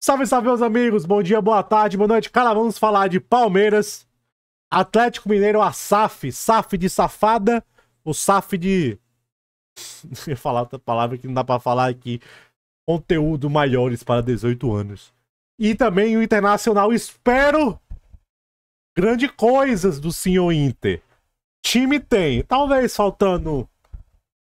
Salve, salve, meus amigos. Bom dia, boa tarde, boa noite. Cara, vamos falar de Palmeiras, Atlético Mineiro, a SAF. SAF de safada, o SAF de. Eu ia falar outra palavra que não dá pra falar aqui. Conteúdo maiores para 18 anos. E também o Internacional. Espero grandes coisas do senhor Inter. Time tem, talvez faltando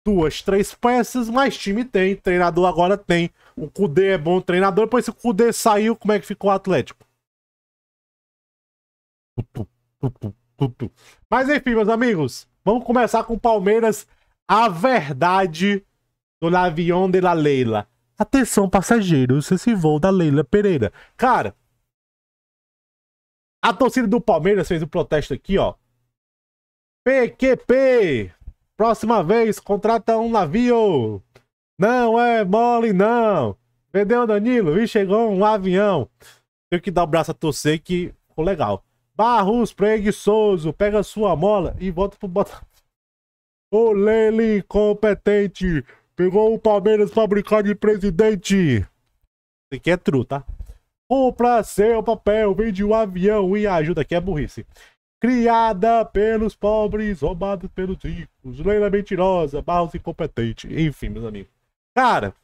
duas, três peças, mas time tem, treinador agora tem. O Kudê é bom treinador, depois se o Kudê saiu, como é que ficou o Atlético? Mas enfim, meus amigos, vamos começar com o Palmeiras. A verdade do avião de la Leila. Atenção, passageiros, esse voo da Leila Pereira. Cara, a torcida do Palmeiras fez um protesto aqui, ó. PQP, Próxima vez, contrata um navio. Não é mole, não. Vendeu, Danilo? E chegou um avião. Tenho que dar o braço a torcer que ficou legal. Barros preguiçoso, pega sua mola e volta pro Botafogo. O Lele incompetente pegou o Palmeiras pra brincar de presidente. Isso aqui é true, tá? Cumpra seu papel, vende o um avião e ajuda, que é burrice criada pelos pobres, roubada pelos ricos, Leila mentirosa, Barros incompetente. Enfim, meus amigos. Cara,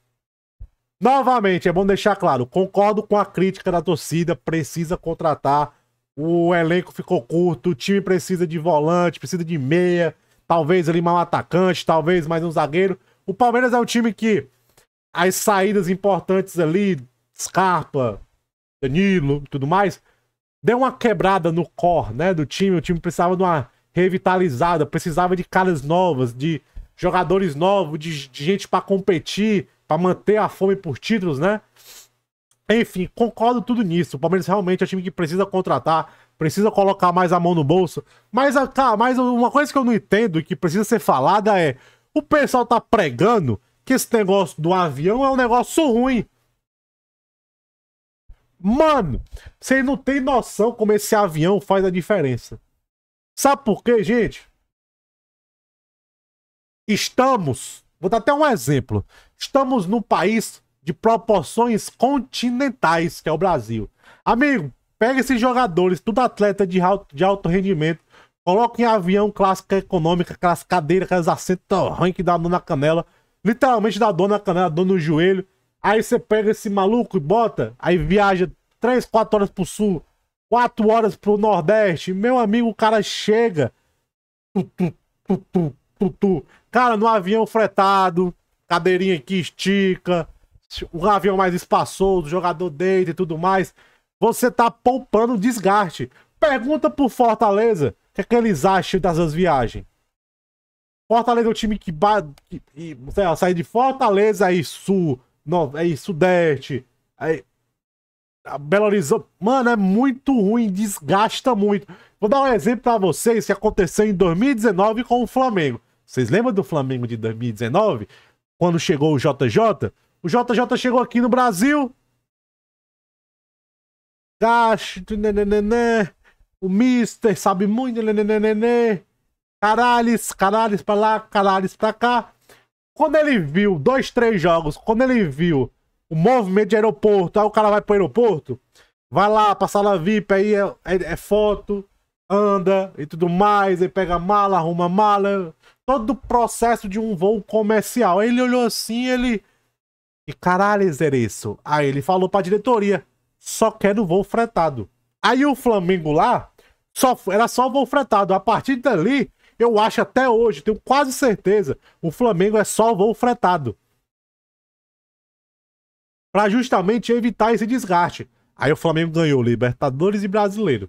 novamente, é bom deixar claro, concordo com a crítica da torcida, precisa contratar. O elenco ficou curto, o time precisa de volante, precisa de meia, talvez ali mais um atacante, talvez mais um zagueiro. O Palmeiras é um time que as saídas importantes ali, Scarpa, Danilo e tudo mais, deu uma quebrada no core, né, do time. O time precisava de uma revitalizada, precisava de caras novas, de jogadores novos, de, de gente para competir, para manter a fome por títulos, né? Enfim, concordo tudo nisso. O Palmeiras realmente é um time que precisa contratar, precisa colocar mais a mão no bolso. Mas, ah, tá, mas uma coisa que eu não entendo e que precisa ser falada é: o pessoal tá pregando que esse negócio do avião é um negócio ruim. Mano, vocês não tem noção como esse avião faz a diferença. Sabe por quê, gente? Estamos, vou dar até um exemplo. Estamos num país de proporções continentais, que é o Brasil. Amigo, pega esses jogadores, tudo atleta de alto, de alto rendimento, coloca em avião clássica econômica, aquelas cadeiras, aquelas assentos ruins que dá dor na canela. Literalmente dá dor na canela, dor no joelho. Aí você pega esse maluco e bota, aí viaja 3, 4 horas pro sul, 4 horas pro nordeste. Meu amigo, o cara chega. Tu, tu, tu, cara, no avião fretado, cadeirinha aqui estica, o avião mais espaçoso, o jogador deita e tudo mais. Você tá poupando desgaste. Pergunta pro Fortaleza o que, é que eles acham dessas viagens. Fortaleza é o time que, ba... que... sai de Fortaleza e Sul é aí, Sudeste, aí, Belo Horizonte. Mano, é muito ruim, desgasta muito. Vou dar um exemplo para vocês que aconteceu em 2019 com o Flamengo. Vocês lembram do Flamengo de 2019? Quando chegou o JJ? O JJ chegou aqui no Brasil. Gasto, nananana. Né, né, né, o Mister sabe muito, nananana. Caralhos, caralhos pra lá, caralhos pra cá. Quando ele viu dois, três jogos, quando ele viu o movimento de aeroporto, aí o cara vai pro aeroporto, vai lá pra sala VIP, aí é, é, é foto, anda e tudo mais, aí pega mala, arruma mala, todo o processo de um voo comercial. Aí ele olhou assim, ele. E caralho, Zereço. É aí ele falou pra diretoria: só quero voo fretado. Aí o Flamengo lá só, era só voo fretado. A partir dali, eu acho até hoje, tenho quase certeza, o Flamengo é só voo fretado. Para justamente evitar esse desgaste. Aí o Flamengo ganhou Libertadores e Brasileiro.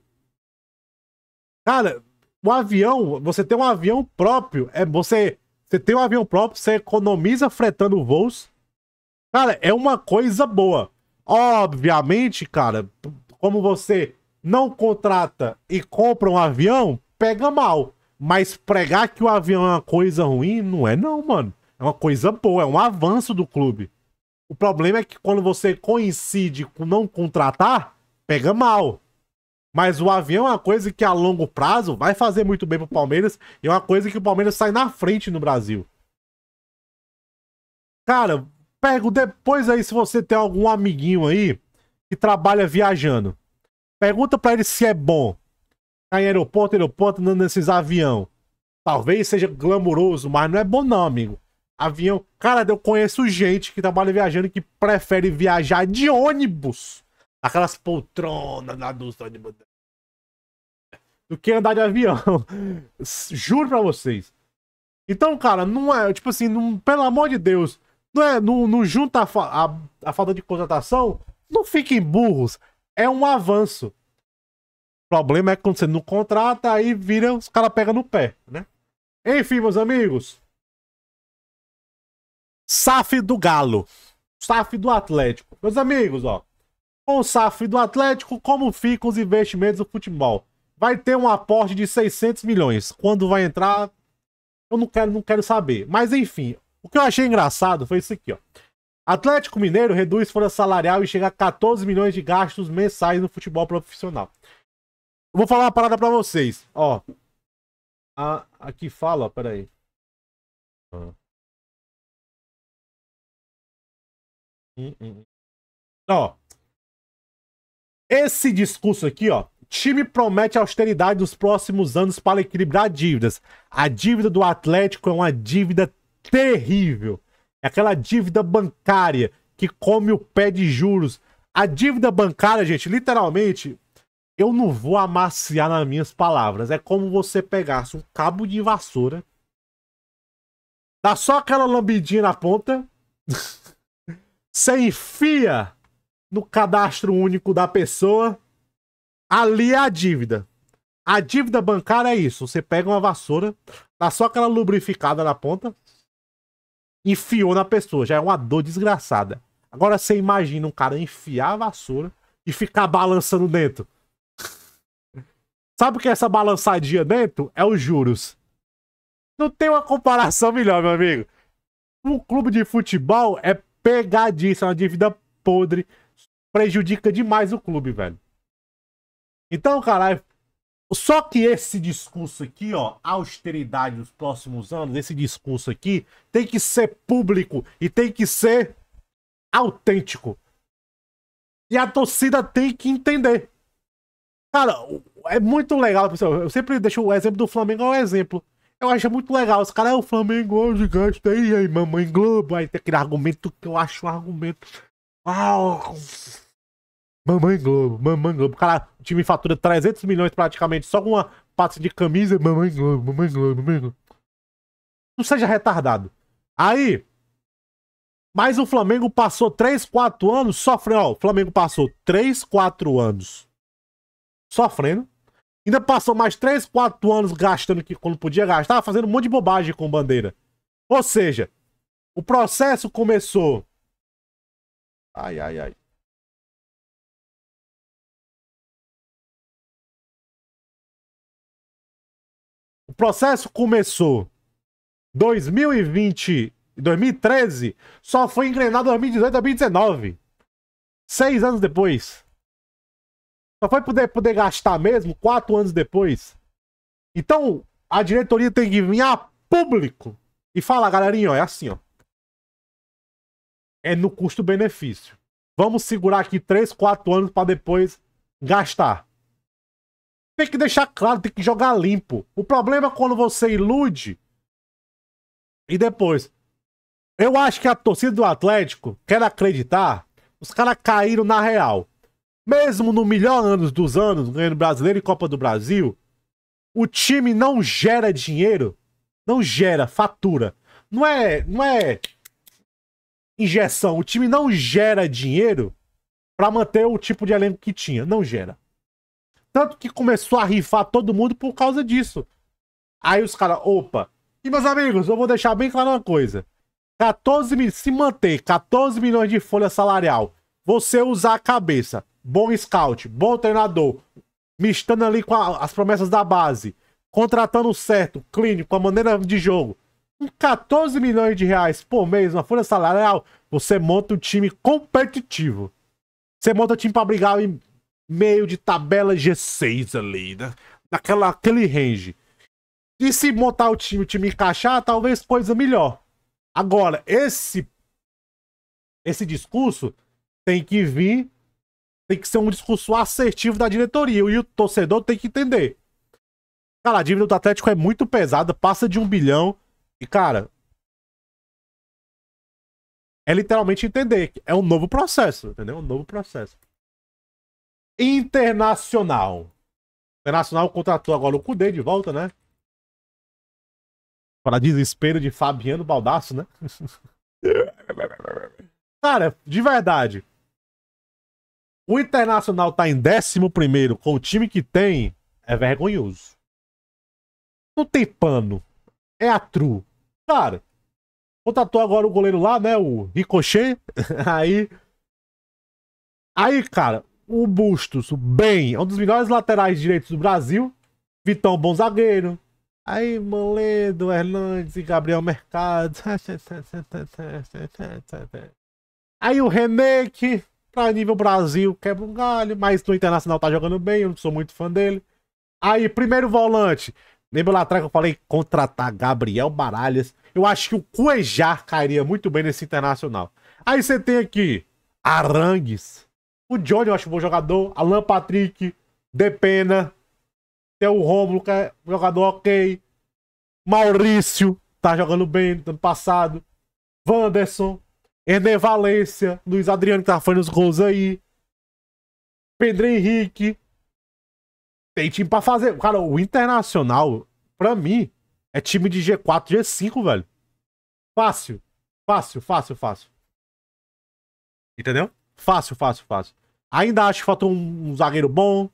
Cara, o avião, você tem um avião próprio, é você, você tem um avião próprio, você economiza fretando voos. Cara, é uma coisa boa. Obviamente, cara, como você não contrata e compra um avião, pega mal. Mas pregar que o avião é uma coisa ruim, não é não, mano. É uma coisa boa, é um avanço do clube. O problema é que quando você coincide com não contratar, pega mal. Mas o avião é uma coisa que a longo prazo vai fazer muito bem pro Palmeiras e é uma coisa que o Palmeiras sai na frente no Brasil. Cara, pego depois aí se você tem algum amiguinho aí que trabalha viajando. Pergunta para ele se é bom. Tá em aeroporto, aeroporto, andando nesses avião. Talvez seja glamouroso, mas não é bom não, amigo. Avião. Cara, eu conheço gente que trabalha viajando que prefere viajar de ônibus. Aquelas poltronas lá dos ônibus. Do que andar de avião. Juro pra vocês. Então, cara, não é. Tipo assim, não, pelo amor de Deus. Não, é, não, não junta a, a, a falta de contratação. Não fiquem burros. É um avanço. O problema é quando você não contrata, aí vira, os caras pegam no pé, né? Enfim, meus amigos. SAF do Galo. SAF do Atlético. Meus amigos, ó. Com o SAF do Atlético, como ficam os investimentos do futebol? Vai ter um aporte de 600 milhões. Quando vai entrar, eu não quero, não quero saber. Mas enfim, o que eu achei engraçado foi isso aqui, ó. Atlético Mineiro reduz folha salarial e chega a 14 milhões de gastos mensais no futebol profissional vou falar uma parada pra vocês. Ó. A, aqui fala, peraí. Ah. Hum, hum, hum. Ó. Esse discurso aqui, ó. Time promete austeridade nos próximos anos para equilibrar dívidas. A dívida do Atlético é uma dívida terrível. É aquela dívida bancária que come o pé de juros. A dívida bancária, gente, literalmente, eu não vou amaciar nas minhas palavras. É como você pegasse um cabo de vassoura, dá só aquela lambidinha na ponta, você enfia no cadastro único da pessoa, ali é a dívida. A dívida bancária é isso. Você pega uma vassoura, dá só aquela lubrificada na ponta, enfiou na pessoa. Já é uma dor desgraçada. Agora você imagina um cara enfiar a vassoura e ficar balançando dentro. Sabe o que é essa balançadinha dentro? É os juros. Não tem uma comparação melhor, meu amigo. Um clube de futebol é pegadiça, é uma dívida podre. Prejudica demais o clube, velho. Então, caralho, é só que esse discurso aqui, ó, austeridade nos próximos anos, esse discurso aqui tem que ser público e tem que ser autêntico. E a torcida tem que entender. Cara, é muito legal, pessoal. Eu sempre deixo o exemplo do Flamengo é um exemplo. Eu acho muito legal. Os caras, ah, o Flamengo é um gigante, daí, aí, mamãe Globo. Aí tem aquele argumento que eu acho um argumento. Uau! Mamãe Globo, Mamãe Globo. O cara, o time fatura 300 milhões praticamente só com uma pasta de camisa. Mamãe Globo, Mamãe Globo, Mamãe Globo. Não seja retardado. Aí, mas o Flamengo passou 3, 4 anos sofrendo. Ó, o Flamengo passou 3, 4 anos sofrendo Ainda passou mais 3, 4 anos gastando que quando podia gastar, fazendo um monte de bobagem com bandeira. Ou seja, o processo começou. Ai, ai, ai. O processo começou 2020 e 2013, só foi engrenado em 2018 e 2019. Seis anos depois. Só foi poder, poder gastar mesmo quatro anos depois. Então, a diretoria tem que vir a público e falar, galerinha, ó, é assim, ó. É no custo-benefício. Vamos segurar aqui três, quatro anos para depois gastar. Tem que deixar claro, tem que jogar limpo. O problema é quando você ilude e depois. Eu acho que a torcida do Atlético quer acreditar, os caras caíram na real mesmo no melhor anos dos anos, ganhando Brasileiro e Copa do Brasil, o time não gera dinheiro, não gera fatura. Não é, não é injeção, o time não gera dinheiro para manter o tipo de elenco que tinha, não gera. Tanto que começou a rifar todo mundo por causa disso. Aí os caras, opa. E meus amigos, eu vou deixar bem claro uma coisa. 14 se manter 14 milhões de folha salarial, você usar a cabeça bom scout, bom treinador, mistando ali com a, as promessas da base, contratando certo, clínico, a maneira de jogo, com 14 milhões de reais por mês, uma folha salarial, você monta um time competitivo. Você monta um time pra brigar em meio de tabela G6 ali, né? Naquela, aquele range. E se montar o time, o time encaixar, talvez coisa melhor. Agora, esse esse discurso tem que vir tem que ser um discurso assertivo da diretoria e o torcedor tem que entender. Cara, a dívida do Atlético é muito pesada, passa de um bilhão. E, cara. É literalmente entender que é um novo processo, entendeu? Um novo processo. Internacional. Internacional contratou agora o Cudê de volta, né? Para desespero de Fabiano Baldasso, né? Cara, de verdade. O Internacional tá em 11 com o time que tem, é vergonhoso. Não tem pano. É a tru. Cara, contratou agora o goleiro lá, né? O Ricochet. aí. Aí, cara, o Bustos, bem, é um dos melhores laterais direitos do Brasil. Vitão, bom zagueiro. Aí, Moledo, Hernandes e Gabriel Mercado. Aí o remake. que Pra nível Brasil, quebra um galho, mas no Internacional tá jogando bem, eu não sou muito fã dele. Aí, primeiro volante. Lembra lá atrás que eu falei contratar Gabriel Baralhas? Eu acho que o Cuejar cairia muito bem nesse Internacional. Aí você tem aqui Arangues. O Johnny eu acho um bom jogador. Alan Patrick. Depena. Tem o Romulo, que é um jogador ok. Maurício, tá jogando bem no ano passado. Vanderson. René Valência, Luiz Adriano que tá fazendo os gols aí. Pedro Henrique. Tem time pra fazer. Cara, o Internacional, pra mim, é time de G4, G5, velho. Fácil. Fácil, fácil, fácil. Entendeu? Fácil, fácil, fácil. Ainda acho que faltou um, um zagueiro bom,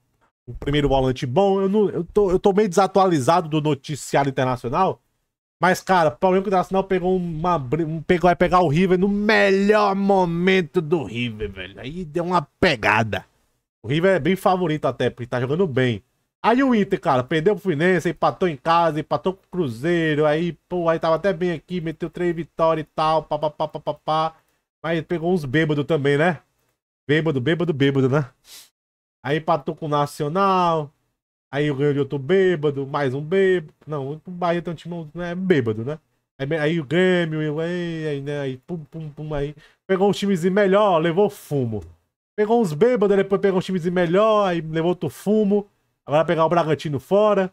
um primeiro volante bom. Eu, não, eu, tô, eu tô meio desatualizado do noticiário internacional. Mas, cara, o Paulinho Nacional pegou uma. Um, pegou, vai pegar o River no melhor momento do River, velho. Aí deu uma pegada. O River é bem favorito até, porque tá jogando bem. Aí o Inter, cara, perdeu pro Fluminense, empatou em casa, empatou com o Cruzeiro, aí, pô, aí tava até bem aqui, meteu três vitórias e tal, papapá, papapá. Mas pegou uns bêbados também, né? Bêbado, bêbado, bêbado, né? Aí empatou com o Nacional, Aí eu ganho, eu tô bêbado, mais um bêbado. Não, o Bahia tem um time né, bêbado, né? Aí, aí o Grêmio, eu, aí, aí, né, aí, pum, pum, pum, aí. Pegou um timezinho melhor, levou fumo. Pegou uns bêbados, depois pegou um timezinho melhor, aí levou outro fumo. Agora pegar o Bragantino fora.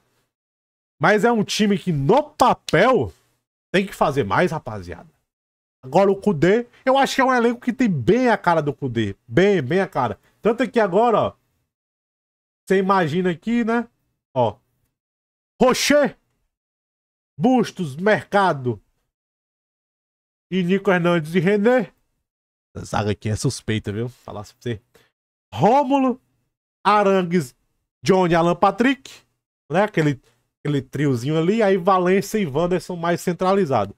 Mas é um time que, no papel, tem que fazer mais, rapaziada. Agora o Kudê, eu acho que é um elenco que tem bem a cara do Kudê. Bem, bem a cara. Tanto é que agora, ó, você imagina aqui, né? Ó. Rocher, Bustos, Mercado e Nico Hernandes e René. Essa zaga aqui é suspeita, viu? Falar pra você. Rômulo, Arangues, Johnny Alan Patrick, né? Aquele, aquele triozinho ali. Aí Valência e Wanderson mais centralizado.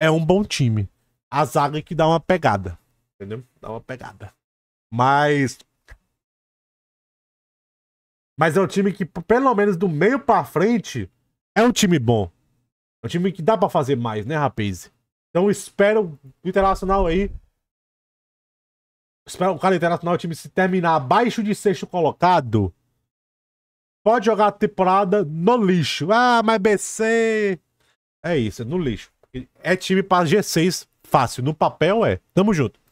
É um bom time. A zaga é que dá uma pegada. Entendeu? Dá uma pegada. Mas mas é um time que, pelo menos do meio pra frente, é um time bom. É um time que dá pra fazer mais, né, rapaz? Então espero o Internacional aí. Espero o cara Internacional, o time se terminar abaixo de sexto colocado. Pode jogar a temporada no lixo. Ah, mas BC. É isso, é no lixo. É time pra G6 fácil. No papel é. Tamo junto.